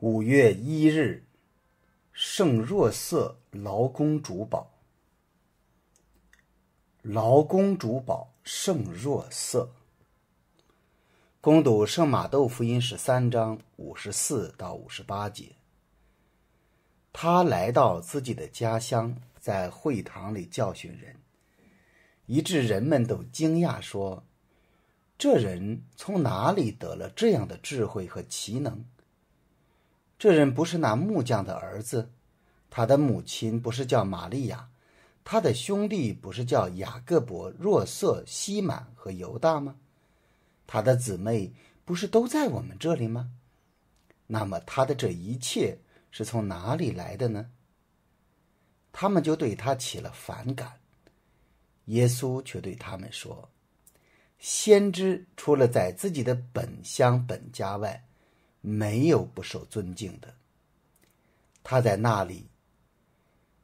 五月一日，圣若瑟劳工主保，劳工主保圣若瑟，攻读《圣马窦福音》十三章五十四到五十八节。他来到自己的家乡，在会堂里教训人，以致人们都惊讶说：“这人从哪里得了这样的智慧和奇能？”这人不是那木匠的儿子，他的母亲不是叫玛利亚，他的兄弟不是叫雅各伯、若瑟、西满和犹大吗？他的姊妹不是都在我们这里吗？那么他的这一切是从哪里来的呢？他们就对他起了反感。耶稣却对他们说：“先知除了在自己的本乡本家外，”没有不受尊敬的。他在那里，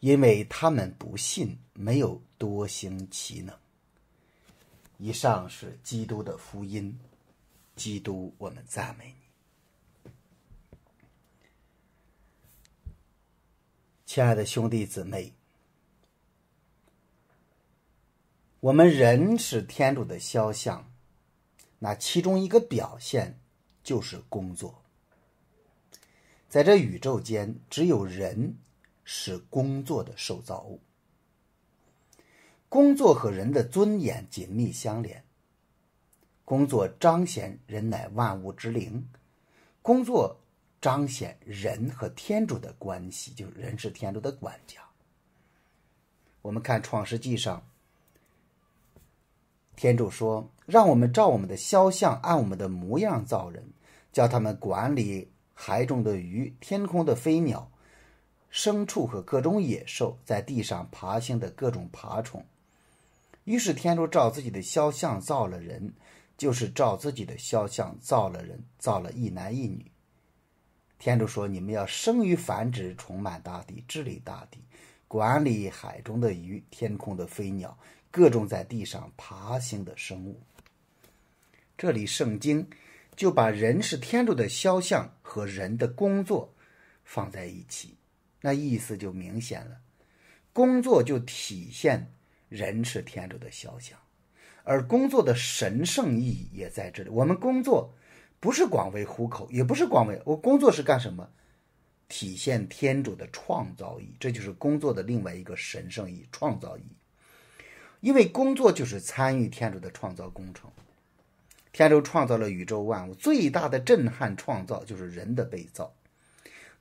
因为他们不信，没有多行其能。以上是基督的福音，基督，我们赞美你，亲爱的兄弟姊妹，我们人是天主的肖像，那其中一个表现就是工作。在这宇宙间，只有人是工作的受造物。工作和人的尊严紧密相连。工作彰显人乃万物之灵，工作彰显人和天主的关系，就是人是天主的管家。我们看《创世纪》上，天主说：“让我们照我们的肖像，按我们的模样造人，叫他们管理。”海中的鱼、天空的飞鸟、牲畜和各种野兽，在地上爬行的各种爬虫。于是天主照自己的肖像造了人，就是照自己的肖像造了人，造了一男一女。天主说：“你们要生于繁殖，充满大地，治理大地，管理海中的鱼、天空的飞鸟、各种在地上爬行的生物。”这里圣经。就把人是天主的肖像和人的工作放在一起，那意思就明显了。工作就体现人是天主的肖像，而工作的神圣意义也在这里。我们工作不是广为糊口，也不是广为我工作是干什么？体现天主的创造意，这就是工作的另外一个神圣意——创造意。因为工作就是参与天主的创造工程。天主创造了宇宙万物，最大的震撼创造就是人的被造。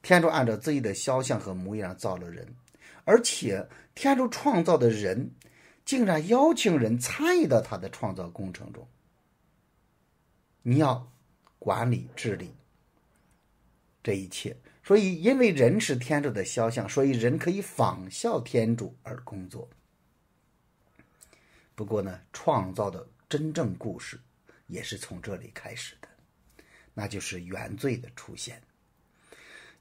天主按照自己的肖像和模样造了人，而且天主创造的人竟然邀请人参与到他的创造工程中，你要管理治理这一切。所以，因为人是天主的肖像，所以人可以仿效天主而工作。不过呢，创造的真正故事。也是从这里开始的，那就是原罪的出现。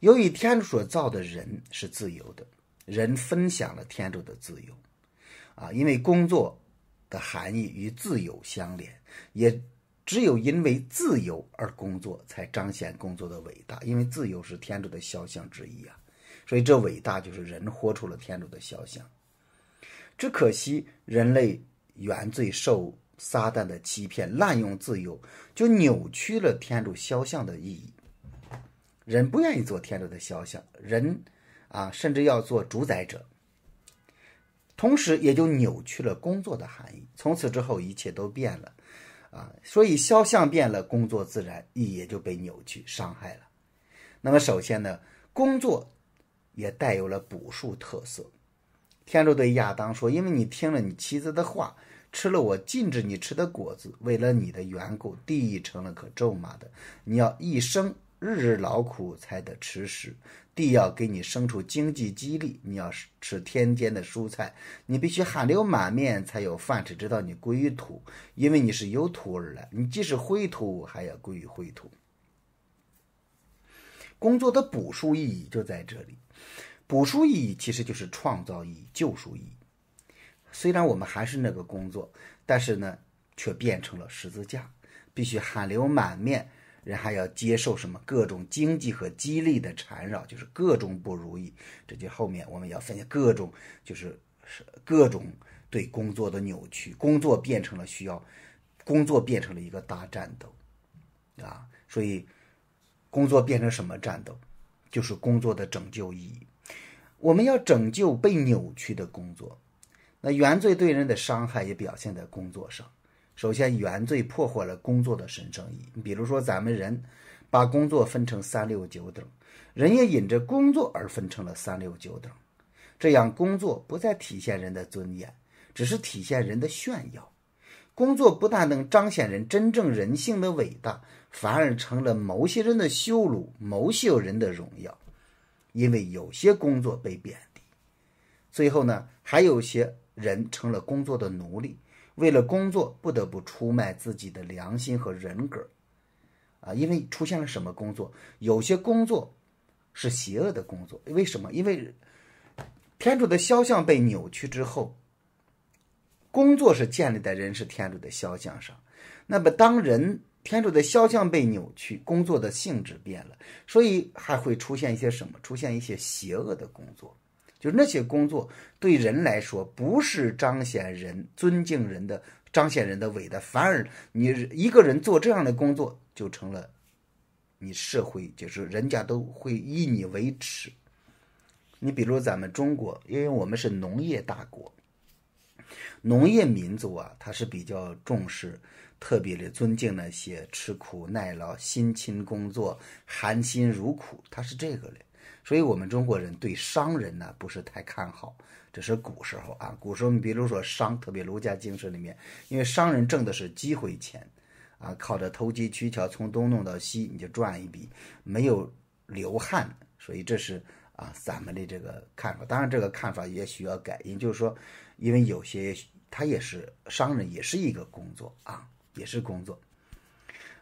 由于天主所造的人是自由的，人分享了天主的自由，啊，因为工作的含义与自由相连，也只有因为自由而工作，才彰显工作的伟大。因为自由是天主的肖像之一啊，所以这伟大就是人活出了天主的肖像。只可惜人类原罪受。撒旦的欺骗、滥用自由，就扭曲了天主肖像的意义。人不愿意做天主的肖像，人啊，甚至要做主宰者。同时，也就扭曲了工作的含义。从此之后，一切都变了啊！所以，肖像变了，工作自然意也就被扭曲、伤害了。那么，首先呢，工作也带有了捕数特色。天主对亚当说：“因为你听了你妻子的话。”吃了我禁止你吃的果子，为了你的缘故，地成了可咒骂的。你要一生日日劳苦才得吃食，地要给你生出经济激励，你要吃天间的蔬菜，你必须汗流满面才有饭吃。直到你归于土，因为你是由土而来。你即使灰土，还要归于灰土。工作的补数意义就在这里，补数意义其实就是创造意义、救赎意义。虽然我们还是那个工作，但是呢，却变成了十字架，必须汗流满面，人还要接受什么各种经济和激励的缠绕，就是各种不如意。这就后面我们要分析各种，就是是各种对工作的扭曲，工作变成了需要，工作变成了一个大战斗啊！所以，工作变成什么战斗，就是工作的拯救意义。我们要拯救被扭曲的工作。那原罪对人的伤害也表现在工作上。首先，原罪破坏了工作的神圣意义。你比如说，咱们人把工作分成三六九等，人也因着工作而分成了三六九等。这样，工作不再体现人的尊严，只是体现人的炫耀。工作不但能彰显人真正人性的伟大，反而成了某些人的羞辱，某些人的荣耀。因为有些工作被贬低。最后呢，还有些。人成了工作的奴隶，为了工作不得不出卖自己的良心和人格啊！因为出现了什么工作？有些工作是邪恶的工作，为什么？因为天主的肖像被扭曲之后，工作是建立在人是天主的肖像上。那么，当人天主的肖像被扭曲，工作的性质变了，所以还会出现一些什么？出现一些邪恶的工作。就那些工作对人来说不是彰显人尊敬人的彰显人的伟大，反而你一个人做这样的工作就成了你社会就是人家都会以你为耻。你比如咱们中国，因为我们是农业大国，农业民族啊，他是比较重视特别的尊敬那些吃苦耐劳、辛勤工作、含辛茹苦，他是这个的。所以，我们中国人对商人呢不是太看好，这是古时候啊。古时候，你比如说商，特别儒家精神里面，因为商人挣的是机会钱，啊，靠着投机取巧，从东弄到西，你就赚一笔，没有流汗。所以，这是啊咱们的这个看法。当然，这个看法也需要改，也就是说，因为有些他也是商人，也是一个工作啊，也是工作。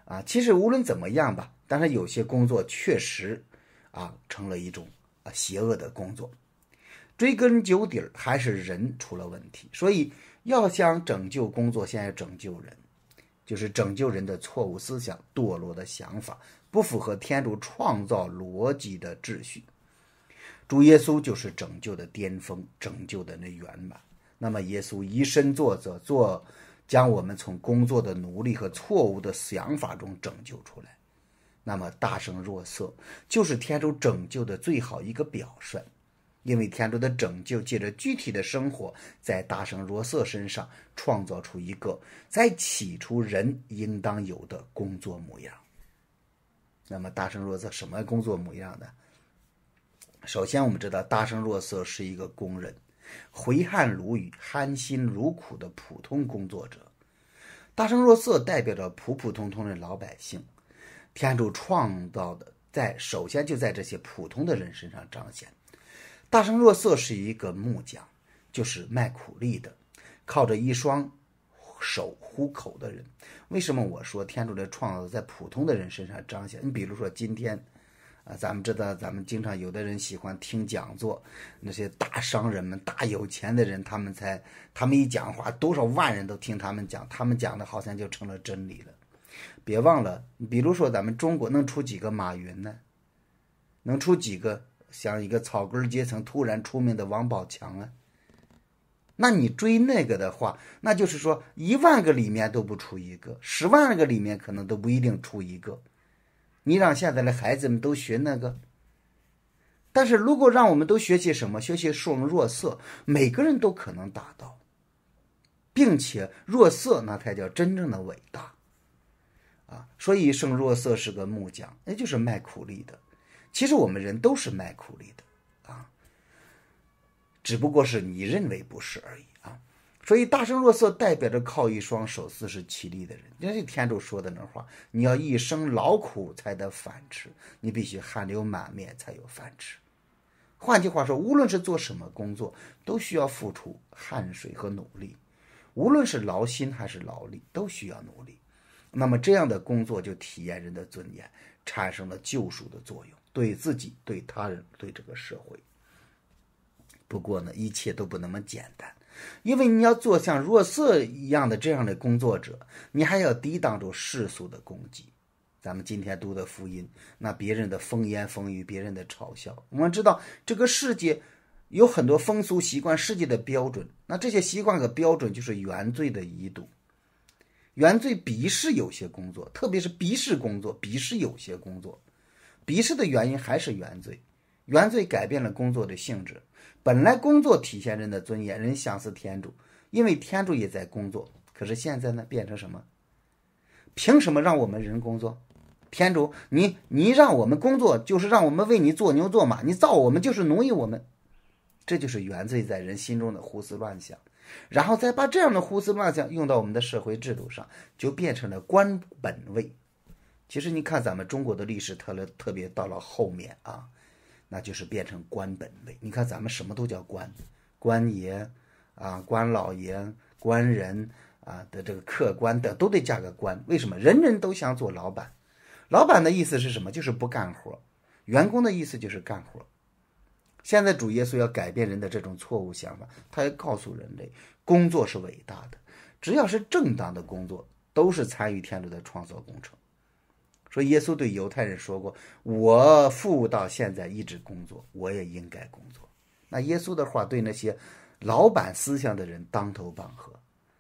啊，其实无论怎么样吧，但是有些工作确实。啊，成了一种啊邪恶的工作。追根究底儿，还是人出了问题。所以，要想拯救工作，先要拯救人，就是拯救人的错误思想、堕落的想法，不符合天主创造逻辑的秩序。主耶稣就是拯救的巅峰，拯救的那圆满。那么，耶稣以身作则，做将我们从工作的奴隶和错误的想法中拯救出来。那么，大圣若色就是天主拯救的最好一个表率，因为天主的拯救，借着具体的生活，在大圣若色身上创造出一个在起初人应当有的工作模样。那么，大圣若色什么工作模样呢？首先，我们知道大圣若色是一个工人，挥汗如雨、含辛茹苦的普通工作者。大圣若色代表着普普通通的老百姓。天主创造的，在首先就在这些普通的人身上彰显。大圣若瑟是一个木匠，就是卖苦力的，靠着一双手糊口的人。为什么我说天主的创造在普通的人身上彰显？你比如说今天啊，咱们知道，咱们经常有的人喜欢听讲座，那些大商人们、大有钱的人，他们才，他们一讲话，多少万人都听他们讲，他们讲的好像就成了真理了。别忘了，比如说咱们中国能出几个马云呢？能出几个像一个草根阶层突然出名的王宝强啊？那你追那个的话，那就是说一万个里面都不出一个，十万个里面可能都不一定出一个。你让现在的孩子们都学那个，但是如果让我们都学习什么，学习文弱色，每个人都可能达到，并且弱色那才叫真正的伟大。啊，所以圣若瑟是个木匠，那就是卖苦力的。其实我们人都是卖苦力的啊，只不过是你认为不是而已啊。所以大圣若瑟代表着靠一双手自食其力的人。那是天主说的那话，你要一生劳苦才得饭吃，你必须汗流满面才有饭吃。换句话说，无论是做什么工作，都需要付出汗水和努力，无论是劳心还是劳力，都需要努力。那么这样的工作就体验人的尊严，产生了救赎的作用，对自己、对他人、对这个社会。不过呢，一切都不那么简单，因为你要做像若瑟一样的这样的工作者，你还要抵挡住世俗的攻击。咱们今天读的福音，那别人的风言风语、别人的嘲笑，我们知道这个世界有很多风俗习惯、世界的标准，那这些习惯和标准就是原罪的遗毒。原罪鄙视有些工作，特别是鄙视工作，鄙视有些工作，鄙视的原因还是原罪。原罪改变了工作的性质，本来工作体现人的尊严，人想是天主，因为天主也在工作。可是现在呢，变成什么？凭什么让我们人工作？天主，你你让我们工作，就是让我们为你做牛做马，你造我们就是奴役我们。这就是原罪在人心中的胡思乱想。然后再把这样的胡思乱想用到我们的社会制度上，就变成了官本位。其实你看咱们中国的历史，特了特别到了后面啊，那就是变成官本位。你看咱们什么都叫官，官爷啊，官老爷、官人啊的这个客官的都得加个官。为什么人人都想做老板？老板的意思是什么？就是不干活。员工的意思就是干活。现在主耶稣要改变人的这种错误想法，他要告诉人类，工作是伟大的，只要是正当的工作，都是参与天主的创造工程。说耶稣对犹太人说过：“我父到现在一直工作，我也应该工作。”那耶稣的话对那些老板思想的人当头棒喝，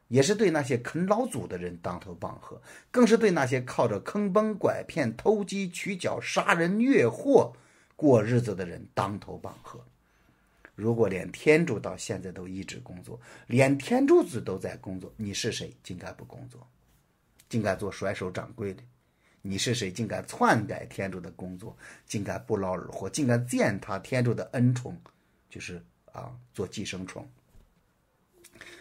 也是对那些啃老族的人当头棒喝，更是对那些靠着坑蒙拐骗、偷鸡取巧、杀人越货。过日子的人当头棒喝。如果连天主到现在都一直工作，连天主子都在工作，你是谁？竟敢不工作，竟敢做甩手掌柜的？你是谁？竟敢篡改天主的工作？竟敢不劳而获？竟敢践踏天主的恩宠？就是啊，做寄生虫。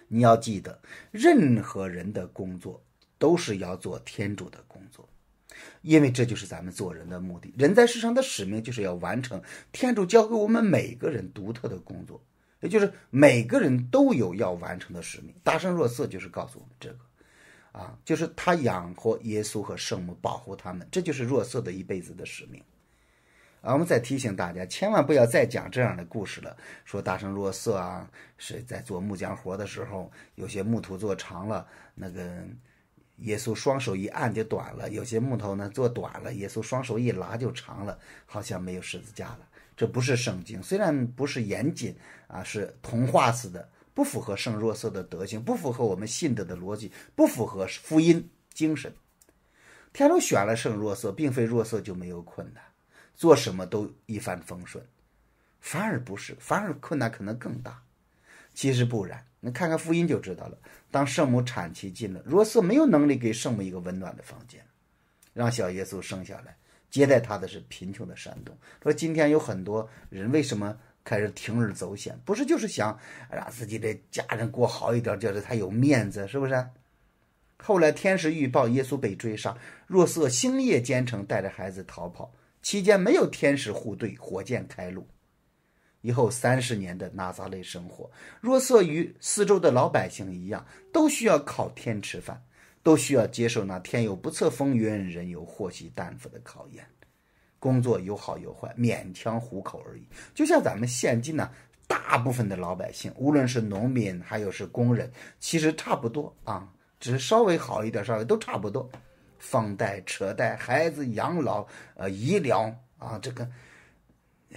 你要记得，任何人的工作都是要做天主的工作。因为这就是咱们做人的目的，人在世上的使命就是要完成天主教给我们每个人独特的工作，也就是每个人都有要完成的使命。大圣若瑟就是告诉我们这个，啊，就是他养活耶稣和圣母，保护他们，这就是若瑟的一辈子的使命。啊，我们再提醒大家，千万不要再讲这样的故事了，说大圣若瑟啊是在做木匠活的时候，有些木头做长了，那个。耶稣双手一按就短了，有些木头呢做短了；耶稣双手一拉就长了，好像没有十字架了。这不是圣经，虽然不是严谨啊，是童话似的，不符合圣若瑟的德性，不符合我们信德的逻辑，不符合福音精神。天主选了圣若瑟，并非若瑟就没有困难，做什么都一帆风顺，反而不是，反而困难可能更大。其实不然。你看看福音就知道了。当圣母产期近了，若瑟没有能力给圣母一个温暖的房间，让小耶稣生下来。接待他的是贫穷的山洞。说今天有很多人为什么开始铤而走险？不是就是想让自己的家人过好一点，觉得他有面子，是不是？后来天使预报耶稣被追杀，若瑟星夜兼程带着孩子逃跑，期间没有天使护队，火箭开路。以后三十年的拉萨勒生活，若瑟与四周的老百姓一样，都需要靠天吃饭，都需要接受那天有不测风云，人有祸兮旦福的考验。工作有好有坏，勉强糊口而已。就像咱们现今呢，大部分的老百姓，无论是农民，还有是工人，其实差不多啊，只是稍微好一点，稍微都差不多。房贷、车贷、孩子养老、呃，医疗啊，这个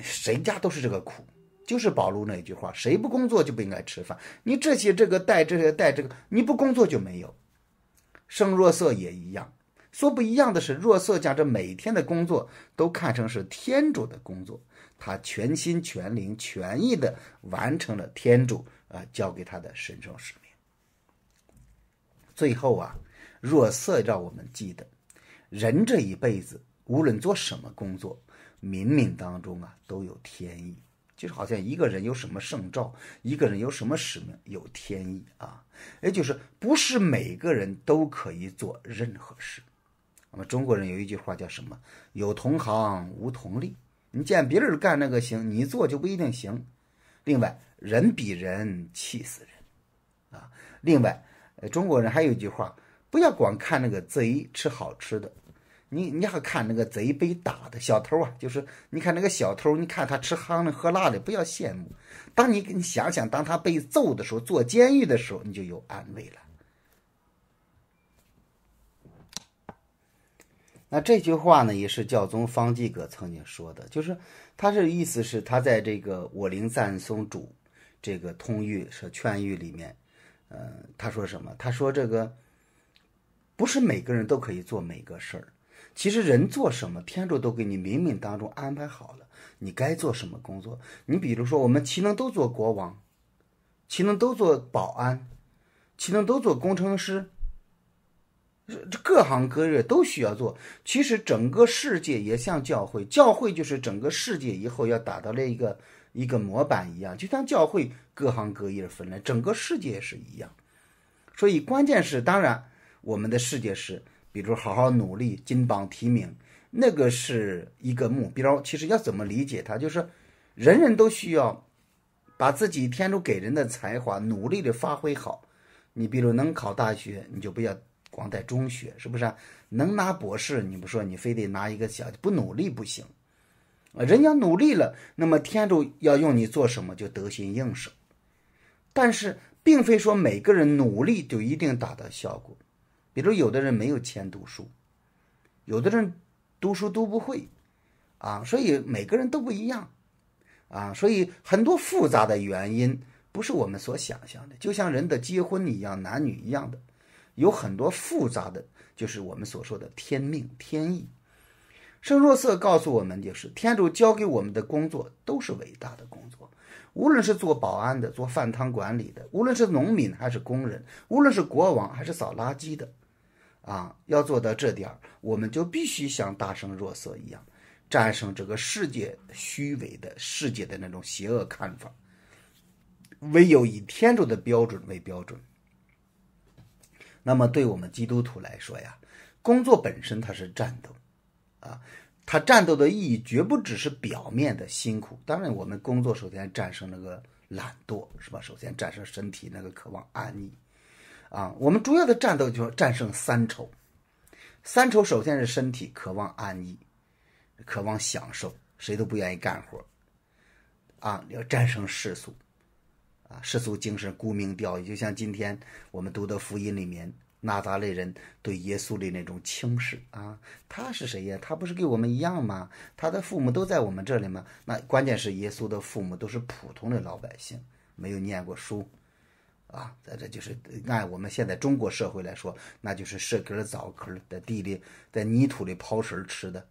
谁家都是这个苦。就是保罗那句话：“谁不工作就不应该吃饭。”你这些这个带这些带这个，你不工作就没有。圣若瑟也一样，说不一样的是，若瑟将这每天的工作都看成是天主的工作，他全心全灵全意的完成了天主啊交给他的神圣使命。最后啊，若瑟让我们记得，人这一辈子无论做什么工作，冥冥当中啊都有天意。就是好像一个人有什么圣召，一个人有什么使命，有天意啊，也就是不是每个人都可以做任何事。我们中国人有一句话叫什么？有同行无同力。你见别人干那个行，你做就不一定行。另外，人比人气死人啊。另外，中国人还有一句话，不要光看那个贼吃好吃的。你你还看那个贼被打的小偷啊？就是你看那个小偷，你看他吃香的喝辣的，不要羡慕。当你你想想，当他被揍的时候，坐监狱的时候，你就有安慰了。那这句话呢，也是教宗方济各曾经说的，就是他这意思是，他在这个《我灵赞颂主》这个通谕是劝狱里面，呃，他说什么？他说这个不是每个人都可以做每个事儿。其实人做什么，天主都给你冥冥当中安排好了，你该做什么工作。你比如说，我们岂能都做国王？岂能都做保安？岂能都做工程师？这各行各业都需要做。其实整个世界也像教会，教会就是整个世界以后要达到那一个一个模板一样，就像教会各行各业分类，整个世界是一样。所以关键是，当然我们的世界是。比如好好努力，金榜题名，那个是一个目标。其实要怎么理解它？就是人人都需要把自己天主给人的才华努力的发挥好。你比如能考大学，你就不要光在中学，是不是？能拿博士，你不说你非得拿一个小，不努力不行。啊，人家努力了，那么天主要用你做什么就得心应手。但是并非说每个人努力就一定达到效果。比如有的人没有钱读书，有的人读书读不会，啊，所以每个人都不一样，啊，所以很多复杂的原因不是我们所想象的，就像人的结婚一样，男女一样的，有很多复杂的就是我们所说的天命天意。圣若瑟告诉我们，就是天主交给我们的工作都是伟大的工作，无论是做保安的，做饭堂管理的，无论是农民还是工人，无论是国王还是扫垃圾的。啊，要做到这点儿，我们就必须像大圣若瑟一样，战胜这个世界虚伪的世界的那种邪恶看法。唯有以天主的标准为标准。那么，对我们基督徒来说呀，工作本身它是战斗，啊，它战斗的意义绝不只是表面的辛苦。当然，我们工作首先战胜那个懒惰，是吧？首先战胜身体那个渴望安逸。啊，我们主要的战斗就是战胜三愁。三愁首先是身体，渴望安逸，渴望享受，谁都不愿意干活啊，要战胜世俗，啊，世俗精神沽名钓誉。就像今天我们读的福音里面，那达类人对耶稣的那种轻视啊，他是谁呀？他不是跟我们一样吗？他的父母都在我们这里吗？那关键是耶稣的父母都是普通的老百姓，没有念过书。啊，在这就是按我们现在中国社会来说，那就是食根、枣根在地里，在泥土里刨食吃的，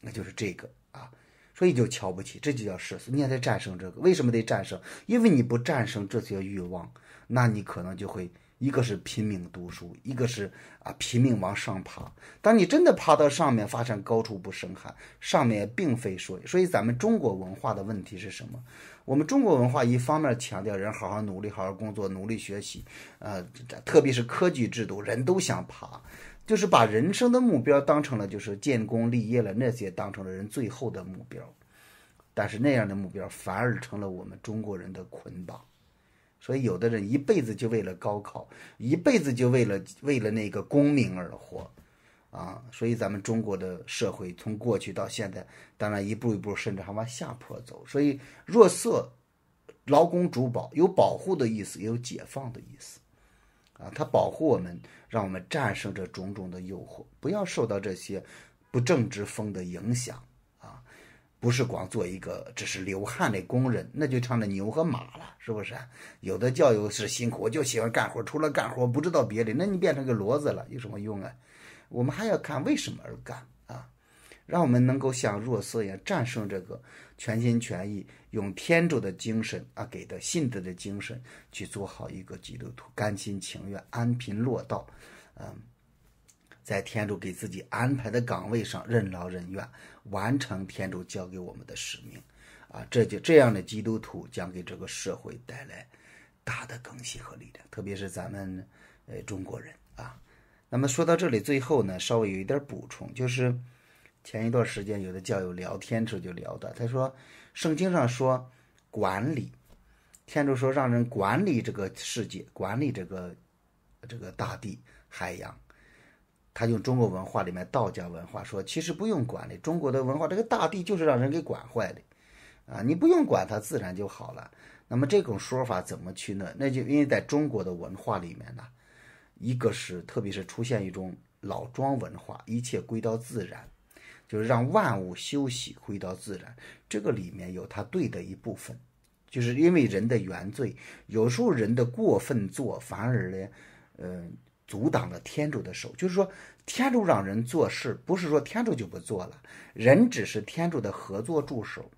那就是这个啊，所以就瞧不起，这就叫世俗。你也得战胜这个，为什么得战胜？因为你不战胜这些欲望，那你可能就会一个是拼命读书，一个是啊拼命往上爬。当你真的爬到上面，发现高处不胜寒，上面并非所所以咱们中国文化的问题是什么？我们中国文化一方面强调人好好努力、好好工作、努力学习，呃，特别是科举制度，人都想爬，就是把人生的目标当成了就是建功立业了，那些当成了人最后的目标。但是那样的目标反而成了我们中国人的捆绑，所以有的人一辈子就为了高考，一辈子就为了为了那个功名而活。啊，所以咱们中国的社会从过去到现在，当然一步一步，甚至还往下坡走。所以弱色劳工主保有保护的意思，也有解放的意思。啊，它保护我们，让我们战胜这种种的诱惑，不要受到这些不正之风的影响。啊，不是光做一个只是流汗的工人，那就成了牛和马了，是不是？有的教友是辛苦，我就喜欢干活，除了干活不知道别的，那你变成个骡子了，有什么用啊？我们还要看为什么而干啊，让我们能够像若瑟一样战胜这个，全心全意用天主的精神啊，给的信德的精神去做好一个基督徒，甘心情愿、安贫乐道，嗯，在天主给自己安排的岗位上任劳任怨，完成天主交给我们的使命啊！这就这样的基督徒将给这个社会带来大的更新和力量，特别是咱们呃中国人啊。那么说到这里，最后呢，稍微有一点补充，就是前一段时间有的教友聊天时候就聊到，他说圣经上说管理，天主说让人管理这个世界，管理这个这个大地海洋。他用中国文化里面道家文化说，其实不用管理，中国的文化这个大地就是让人给管坏的啊，你不用管它自然就好了。那么这种说法怎么去呢？那就因为在中国的文化里面呢。一个是，特别是出现一种老庄文化，一切归到自然，就是让万物休息，归到自然。这个里面有它对的一部分，就是因为人的原罪，有时候人的过分做，反而呢，嗯，阻挡了天主的手。就是说，天主让人做事，不是说天主就不做了，人只是天主的合作助手，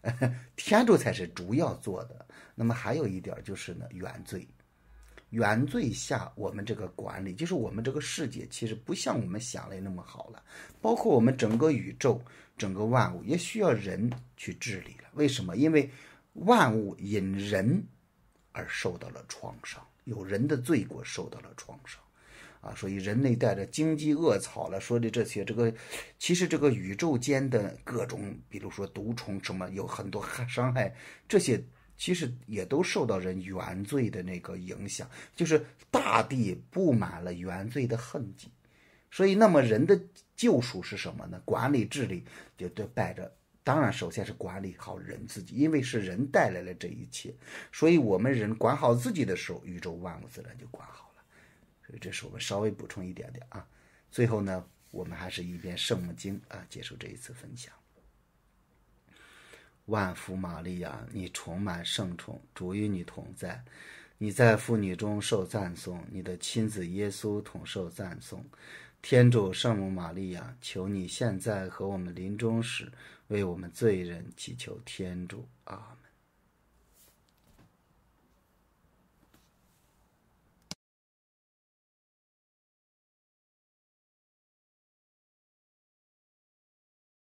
天主才是主要做的。那么还有一点就是呢，原罪。原罪下，我们这个管理就是我们这个世界，其实不像我们想的那么好了。包括我们整个宇宙、整个万物，也需要人去治理了。为什么？因为万物因人而受到了创伤，有人的罪过受到了创伤啊。所以人类带着荆棘、恶草了，说的这些，这个其实这个宇宙间的各种，比如说毒虫什么，有很多害伤害这些。其实也都受到人原罪的那个影响，就是大地布满了原罪的痕迹，所以那么人的救赎是什么呢？管理治理就都摆着，当然首先是管理好人自己，因为是人带来了这一切，所以我们人管好自己的时候，宇宙万物自然就管好了。所以这是我们稍微补充一点点啊。最后呢，我们还是一遍《圣母经》啊，结束这一次分享。万福，玛利亚，你充满圣宠，主与你同在，你在妇女中受赞颂，你的亲子耶稣同受赞颂。天主圣母玛利亚，求你现在和我们临终时，为我们罪人祈求天主啊。